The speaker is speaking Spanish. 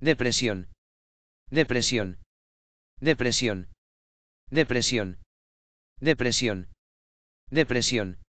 Depresión. Depresión. Depresión. Depresión. Depresión. Depresión.